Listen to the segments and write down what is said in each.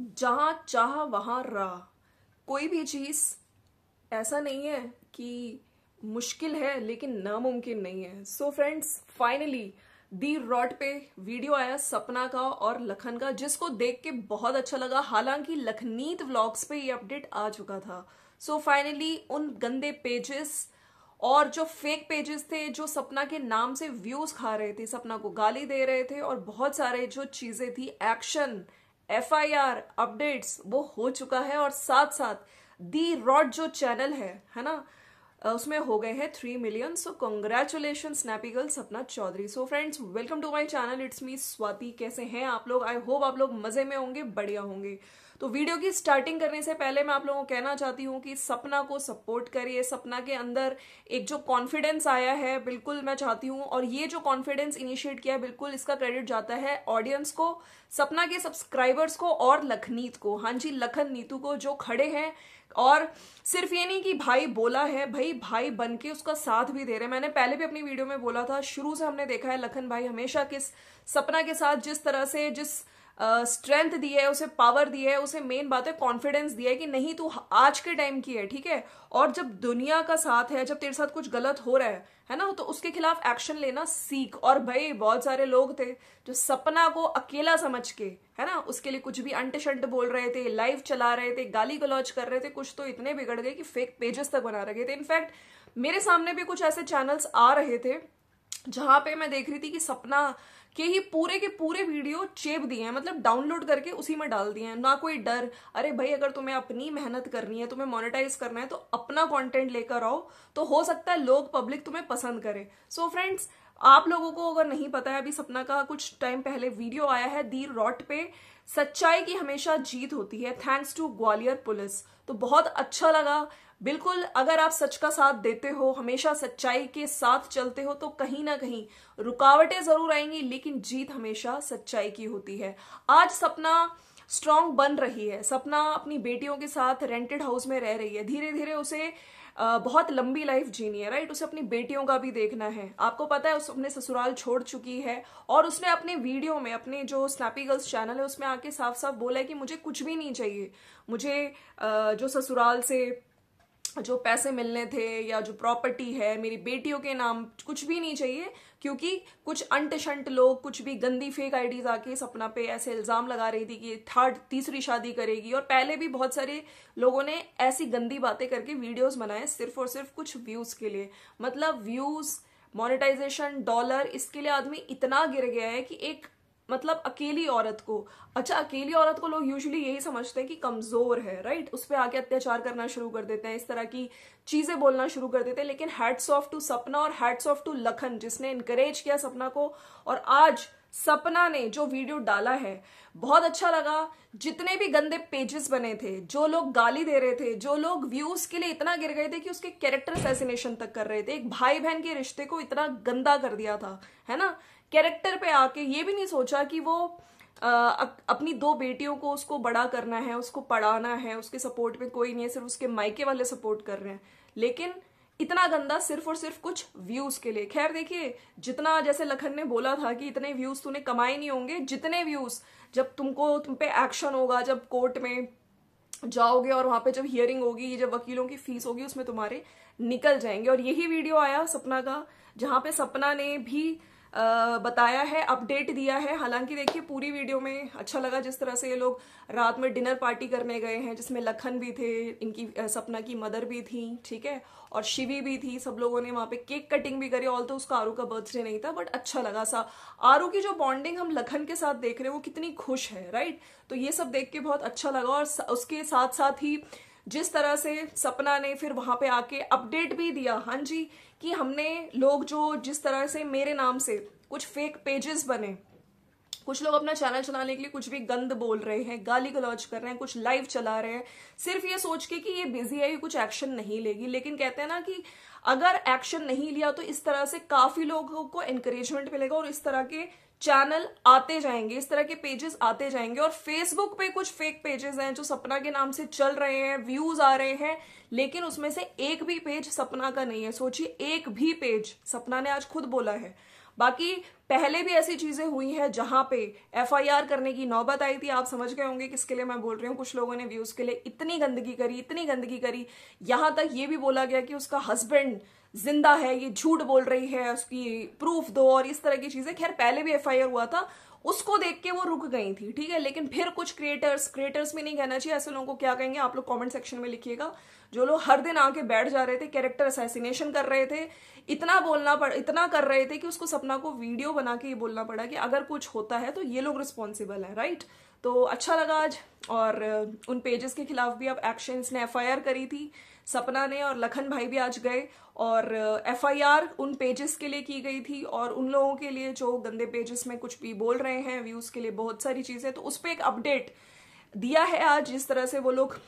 जहाँ चाह वहाँ राह कोई भी चीज़ ऐसा नहीं है कि मुश्किल है लेकिन नामुमकिन नहीं है सो फ्रेंड्स फाइनली दी रॉट पे वीडियो आया सपना का और लखन का जिसको देख के बहुत अच्छा लगा हालांकि लखनीत व्लॉग्स पे ये अपडेट आ चुका था सो so फाइनली उन गंदे पेजेस और जो फेक पेजेस थे जो सपना के नाम से व्यूज खा रहे थे सपना को गाली दे रहे थे और बहुत सारे जो चीजें थी एक्शन एफआईआर अपडेट्स वो हो चुका है और साथ साथ दी रॉड जो चैनल है है ना उसमें हो गए हैं three million so congratulation snappy girl Sapna Chaudhary so friends welcome to my channel it's me Swati कैसे हैं आप लोग आई होप आप लोग मजे में होंगे बढ़िया होंगे तो वीडियो की स्टार्टिंग करने से पहले मैं आप लोगों को कहना चाहती हूँ कि सपना को सपोर्ट करिए सपना के अंदर एक जो कॉन्फिडेंस आया है बिल्कुल मैं चाहती हूँ और ये जो कॉन्फिडेंस इनिशिएट किया है बिल्कुल इसका क्रेडिट जाता है ऑडियंस को सपना के सब्सक्राइबर्स को और लखनीत को हाँ जी लखन नीतू को जो खड़े हैं और सिर्फ ये नहीं कि भाई बोला है भाई भाई बन के उसका साथ भी दे रहे मैंने पहले भी अपनी वीडियो में बोला था शुरू से हमने देखा है लखन भाई हमेशा किस सपना के साथ जिस तरह से जिस स्ट्रेंथ uh, दी है उसे पावर दी है उसे मेन बात है कॉन्फिडेंस दिया है कि नहीं तू आज के टाइम की है ठीक है और जब दुनिया का साथ है जब तेरे साथ कुछ गलत हो रहा है है ना तो उसके खिलाफ एक्शन लेना सीख और भाई बहुत सारे लोग थे जो सपना को अकेला समझ के है ना उसके लिए कुछ भी अंट शंट बोल रहे थे लाइव चला रहे थे गाली गलौज कर रहे थे कुछ तो इतने बिगड़ गए कि फेक पेजेस तक बना रहे थे इनफैक्ट मेरे सामने भी कुछ ऐसे चैनल्स आ रहे थे जहां पे मैं देख रही थी कि सपना के ही पूरे के पूरे वीडियो चेप दिए हैं मतलब डाउनलोड करके उसी में डाल दिए हैं ना कोई डर अरे भाई अगर तुम्हें अपनी मेहनत करनी है तुम्हें मोनेटाइज करना है तो अपना कंटेंट लेकर आओ तो हो सकता है लोग पब्लिक तुम्हें पसंद करे सो so फ्रेंड्स आप लोगों को अगर नहीं पता है अभी सपना का कुछ टाइम पहले वीडियो आया है दी रॉट पे सच्चाई की हमेशा जीत होती है थैंक्स टू ग्वालियर पुलिस तो बहुत अच्छा लगा बिल्कुल अगर आप सच का साथ देते हो हमेशा सच्चाई के साथ चलते हो तो कहीं ना कहीं रुकावटें जरूर आएंगी लेकिन जीत हमेशा सच्चाई की होती है आज सपना स्ट्रांग बन रही है सपना अपनी बेटियों के साथ रेंटेड हाउस में रह रही है धीरे धीरे उसे बहुत लंबी लाइफ जीनी है राइट उसे अपनी बेटियों का भी देखना है आपको पता है उस अपने ससुराल छोड़ चुकी है और उसने अपने वीडियो में अपने जो स्नैपी गर्ल्स चैनल है उसमें आके साफ साफ बोला है कि मुझे कुछ भी नहीं चाहिए मुझे जो ससुराल से जो पैसे मिलने थे या जो प्रॉपर्टी है मेरी बेटियों के नाम कुछ भी नहीं चाहिए क्योंकि कुछ अंट शंट लोग कुछ भी गंदी फेक आईडीज आके सपना पे ऐसे इल्जाम लगा रही थी कि थर्ड तीसरी शादी करेगी और पहले भी बहुत सारे लोगों ने ऐसी गंदी बातें करके वीडियोस बनाए सिर्फ और सिर्फ कुछ व्यूज के लिए मतलब व्यूज मोनेटाइजेशन डॉलर इसके लिए आदमी इतना गिर गया है कि एक मतलब अकेली औरत को अच्छा अकेली औरत को लोग यूजुअली यही समझते हैं कि कमज़ोर है राइट उस पर आके अत्याचार करना शुरू कर देते हैं इस तरह की चीज़ें बोलना शुरू कर देते हैं लेकिन हैड्स ऑफ टू सपना और हैट्स ऑफ टू लखन जिसने इनकरेज किया सपना को और आज सपना ने जो वीडियो डाला है बहुत अच्छा लगा जितने भी गंदे पेजेस बने थे जो लोग गाली दे रहे थे जो लोग व्यूज के लिए इतना गिर गए थे कि उसके कैरेक्टर असैसिनेशन तक कर रहे थे एक भाई बहन के रिश्ते को इतना गंदा कर दिया था है ना कैरेक्टर पे आके ये भी नहीं सोचा कि वो आ, अपनी दो बेटियों को उसको बड़ा करना है उसको पढ़ाना है उसके सपोर्ट में कोई नहीं है सिर्फ उसके मायके वाले सपोर्ट कर रहे हैं लेकिन इतना गंदा सिर्फ और सिर्फ कुछ व्यूज के लिए खैर देखिए जितना जैसे लखन ने बोला था कि इतने व्यूज तूने कमाए नहीं होंगे जितने व्यूज जब तुमको तुम पे एक्शन होगा जब कोर्ट में जाओगे और वहां पे जब हियरिंग होगी जब वकीलों की फीस होगी उसमें तुम्हारे निकल जाएंगे और यही वीडियो आया सपना का जहां पे सपना ने भी बताया है अपडेट दिया है हालांकि देखिए पूरी वीडियो में अच्छा लगा जिस तरह से ये लोग रात में डिनर पार्टी करने गए हैं जिसमें लखन भी थे इनकी सपना की मदर भी थी ठीक है और शिवी भी थी सब लोगों ने वहाँ पे केक कटिंग भी करी ऑल तो उसका आरू का बर्थडे नहीं था बट अच्छा लगा सा आरू की जो बॉन्डिंग हम लखन के साथ देख रहे हैं वो कितनी खुश है राइट तो ये सब देख के बहुत अच्छा लगा और उसके साथ साथ ही जिस तरह से सपना ने फिर वहां पे आके अपडेट भी दिया हाँ जी कि हमने लोग जो जिस तरह से मेरे नाम से कुछ फेक पेजेस बने कुछ लोग अपना चैनल चलाने के लिए कुछ भी गंद बोल रहे हैं गाली गलौज कर रहे हैं कुछ लाइव चला रहे हैं सिर्फ ये सोच के कि ये बिजी है ये कुछ एक्शन नहीं लेगी लेकिन कहते हैं ना कि अगर एक्शन नहीं लिया तो इस तरह से काफी लोगों को एनकरेजमेंट मिलेगा और इस तरह के चैनल आते जाएंगे इस तरह के पेजेस आते जाएंगे और फेसबुक पे कुछ फेक पेजेस हैं जो सपना के नाम से चल रहे हैं व्यूज आ रहे हैं लेकिन उसमें से एक भी पेज सपना का नहीं है सोचिए एक भी पेज सपना ने आज खुद बोला है बाकी पहले भी ऐसी चीजें हुई है जहां पे एफआईआर करने की नौबत आई थी आप समझ गए होंगे किसके लिए मैं बोल रही हूँ कुछ लोगों ने व्यूज के लिए इतनी गंदगी करी इतनी गंदगी करी यहां तक ये भी बोला गया कि उसका हस्बैंड जिंदा है ये झूठ बोल रही है उसकी प्रूफ दो और इस तरह की चीजें खैर पहले भी एफआईआर हुआ था उसको देख के वो रुक गई थी ठीक है लेकिन फिर कुछ क्रिएटर्स क्रिएटर्स में नहीं कहना चाहिए ऐसे लोगों को क्या कहेंगे आप लोग कमेंट सेक्शन में लिखिएगा जो लोग हर दिन आके बैठ जा रहे थे कैरेक्टर असैसिनेशन कर रहे थे इतना बोलना पड़ इतना कर रहे थे कि उसको सपना को वीडियो बना के ये बोलना पड़ा कि अगर कुछ होता है तो ये लोग रिस्पॉन्सिबल है राइट तो अच्छा लगा आज और उन पेजेस के खिलाफ भी अब एक्शन ने एफ करी थी सपना ने और लखन भाई भी आज गए और एफ उन पेजेस के लिए की गई थी और उन लोगों के लिए जो गंदे पेजेस में कुछ भी बोल रहे रहे हैं व्यूज के लिए बहुत सारी चीजें तो उस पर एक अपडेट दिया है आज जिस तरह से वो लोग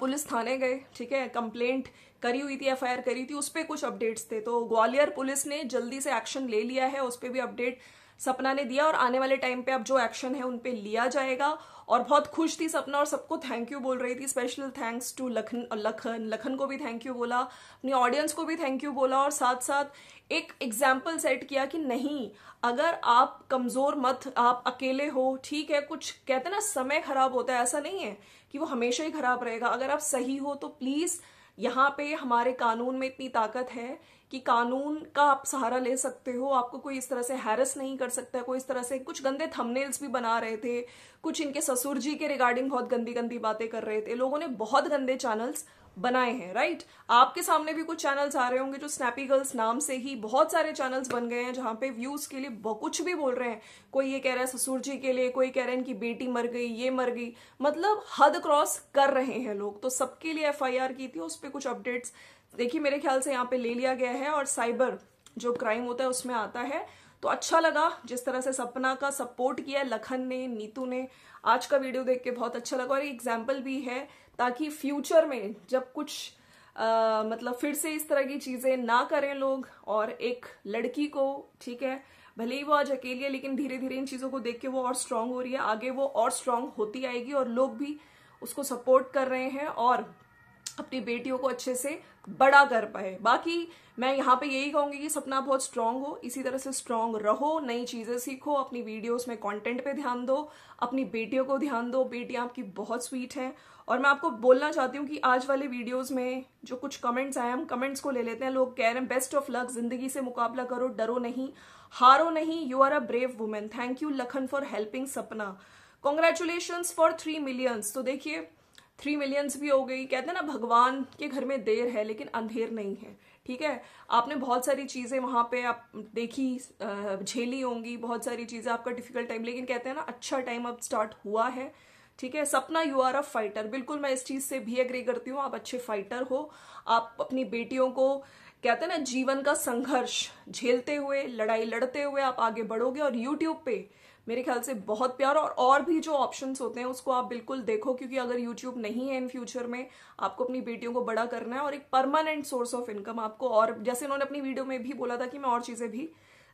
पुलिस थाने गए ठीक है कंप्लेंट करी हुई थी एफआईआर करी थी उस पर कुछ अपडेट्स थे तो ग्वालियर पुलिस ने जल्दी से एक्शन ले लिया है उस पर भी अपडेट सपना ने दिया और आने वाले टाइम पे अब जो एक्शन है उन पे लिया जाएगा और बहुत खुश थी सपना और सबको थैंक यू बोल रही थी special thanks to Lakhan Lakhan Lakhan को भी थैंक यू बोला अपनी ऑडियंस को भी थैंक यू बोला और साथ साथ एक एग्जाम्पल सेट किया कि नहीं अगर आप कमज़ोर मत आप अकेले हो ठीक है कुछ कहते ना समय खराब होता है ऐसा नहीं है कि वो हमेशा ही खराब रहेगा अगर आप सही हो तो प्लीज़ यहाँ पे हमारे कानून में इतनी ताकत है कि कानून का आप सहारा ले सकते हो आपको कोई इस तरह से हैरस नहीं कर सकता कोई इस तरह से कुछ गंदे थंबनेल्स भी बना रहे थे कुछ इनके ससुर जी के रिगार्डिंग बहुत गंदी गंदी बातें कर रहे थे लोगों ने बहुत गंदे चैनल्स बनाए हैं राइट आपके सामने भी कुछ चैनल्स आ रहे होंगे जो स्नैपी गर्ल्स नाम से ही बहुत सारे चैनल्स बन गए हैं जहां पे व्यूज के लिए कुछ भी बोल रहे हैं कोई ये कह रहा है ससुर जी के लिए कोई कह रहा है इनकी बेटी मर गई ये मर गई मतलब हद क्रॉस कर रहे हैं लोग तो सबके लिए एफ की थी उस पर कुछ अपडेट्स देखिए मेरे ख्याल से यहाँ पे ले लिया गया है और साइबर जो क्राइम होता है उसमें आता है तो अच्छा लगा जिस तरह से सपना का सपोर्ट किया लखन ने नीतू ने आज का वीडियो देख के बहुत अच्छा लगा और एक एग्जाम्पल भी है ताकि फ्यूचर में जब कुछ आ, मतलब फिर से इस तरह की चीजें ना करें लोग और एक लड़की को ठीक है भले ही वो आज अकेली है लेकिन धीरे धीरे इन चीजों को देख के वो और स्ट्रांग हो रही है आगे वो और स्ट्रांग होती आएगी और लोग भी उसको सपोर्ट कर रहे हैं और अपनी बेटियों को अच्छे से बड़ा कर पाए बाकी मैं यहाँ पे यही कहूंगी कि सपना बहुत स्ट्रांग हो इसी तरह से स्ट्रांग रहो नई चीज़ें सीखो अपनी वीडियोस में कंटेंट पे ध्यान दो अपनी बेटियों को ध्यान दो बेटियां आपकी बहुत स्वीट हैं और मैं आपको बोलना चाहती हूँ कि आज वाले वीडियोस में जो कुछ कमेंट्स आए हम कमेंट्स को ले लेते हैं लोग कह रहे हैं बेस्ट ऑफ लक जिंदगी से मुकाबला करो डरो नहीं हारो नहीं you are a brave women thank you Lakhan for helping Sapna congratulation for three millions तो देखिए थ्री मिलियंस भी हो गई कहते हैं ना भगवान के घर में देर है लेकिन अंधेर नहीं है ठीक है आपने बहुत सारी चीज़ें वहाँ पे आप देखी झेली होंगी बहुत सारी चीज़ें आपका डिफिकल्ट टाइम लेकिन कहते हैं ना अच्छा टाइम अब स्टार्ट हुआ है ठीक है सपना यू आर अ फाइटर बिल्कुल मैं इस चीज़ से भी एग्री करती हूँ आप अच्छे फाइटर हो आप अपनी बेटियों को कहते हैं ना जीवन का संघर्ष झेलते हुए लड़ाई लड़ते हुए आप आगे बढ़ोगे और यूट्यूब पे मेरे ख्याल से बहुत प्यार और और भी जो ऑप्शंस होते हैं उसको आप बिल्कुल देखो क्योंकि अगर यूट्यूब नहीं है इन फ्यूचर में आपको अपनी बेटियों को बड़ा करना है और एक परमानेंट सोर्स ऑफ इनकम आपको और जैसे उन्होंने अपनी वीडियो में भी बोला था कि मैं और चीज़ें भी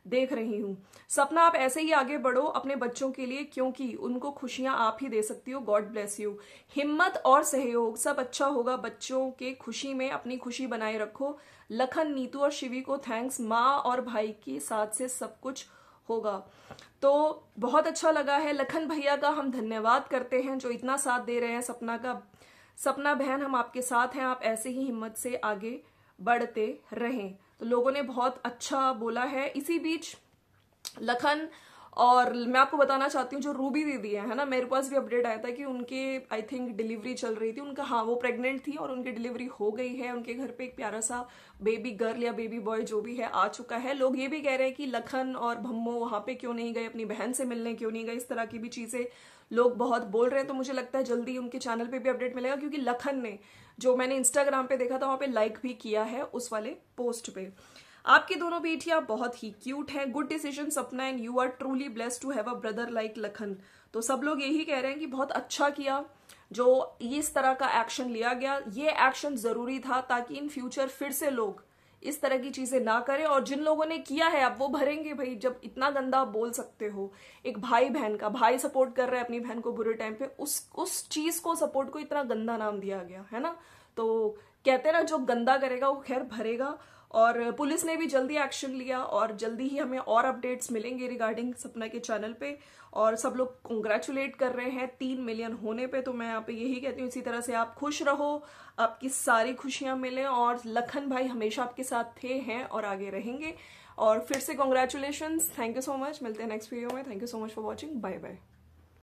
देख रही हूँ सपना आप ऐसे ही आगे बढ़ो अपने बच्चों के लिए क्योंकि उनको खुशियां आप ही दे सकती हो गॉड ब्लेस यू हिम्मत और सहयोग सब अच्छा होगा बच्चों के खुशी में अपनी खुशी बनाए रखो लखन नीतू और शिवी को थैंक्स माँ और भाई के साथ से सब कुछ होगा तो बहुत अच्छा लगा है लखन भैया का हम धन्यवाद करते हैं जो इतना साथ दे रहे हैं सपना का सपना बहन हम आपके साथ हैं आप ऐसे ही हिम्मत से आगे बढ़ते रहें तो लोगों ने बहुत अच्छा बोला है इसी बीच लखन और मैं आपको बताना चाहती हूँ जो रूबी दीदी है, है ना मेरे पास भी अपडेट आया था कि उनके आई थिंक डिलीवरी चल रही थी उनका हाँ वो प्रेग्नेंट थी और उनकी डिलीवरी हो गई है उनके घर पे एक प्यारा सा बेबी गर्ल या बेबी बॉय जो भी है आ चुका है लोग ये भी कह रहे हैं कि लखन और भम्मो वहां पे क्यों नहीं गए अपनी बहन से मिलने क्यों नहीं गए इस तरह की भी चीजें लोग बहुत बोल रहे हैं तो मुझे लगता है जल्दी उनके चैनल पर भी अपडेट मिलेगा क्योंकि लखन ने जो मैंने इंस्टाग्राम पे देखा था वहां पर लाइक भी किया है उस वाले पोस्ट पर आपकी दोनों बेटियां बहुत ही क्यूट हैं good decision Sapna and you are truly blessed to have a brother like Lakhan तो सब लोग यही कह रहे हैं कि बहुत अच्छा किया जो इस तरह का एक्शन लिया गया ये एक्शन जरूरी था ताकि इन फ्यूचर फिर से लोग इस तरह की चीजें ना करें और जिन लोगों ने किया है अब वो भरेंगे भाई जब इतना गंदा बोल सकते हो एक भाई बहन का भाई सपोर्ट कर रहा है अपनी बहन को बुरे टाइम पे उस उस चीज को सपोर्ट को इतना गंदा नाम दिया गया है ना तो कहते ना जो गंदा करेगा वो खैर भरेगा और पुलिस ने भी जल्दी एक्शन लिया और जल्दी ही हमें और अपडेट्स मिलेंगे रिगार्डिंग सपना के चैनल पे और सब लोग कॉन्ग्रेचुलेट कर रहे हैं तीन मिलियन होने पे तो मैं यहाँ पे यही कहती हूँ इसी तरह से आप खुश रहो आपकी सारी खुशियां मिलें और लखन भाई हमेशा आपके साथ थे हैं और आगे रहेंगे और फिर से congratulation thank you so much मिलते हैं नेक्स्ट वीडियो में thank you so much for watching bye bye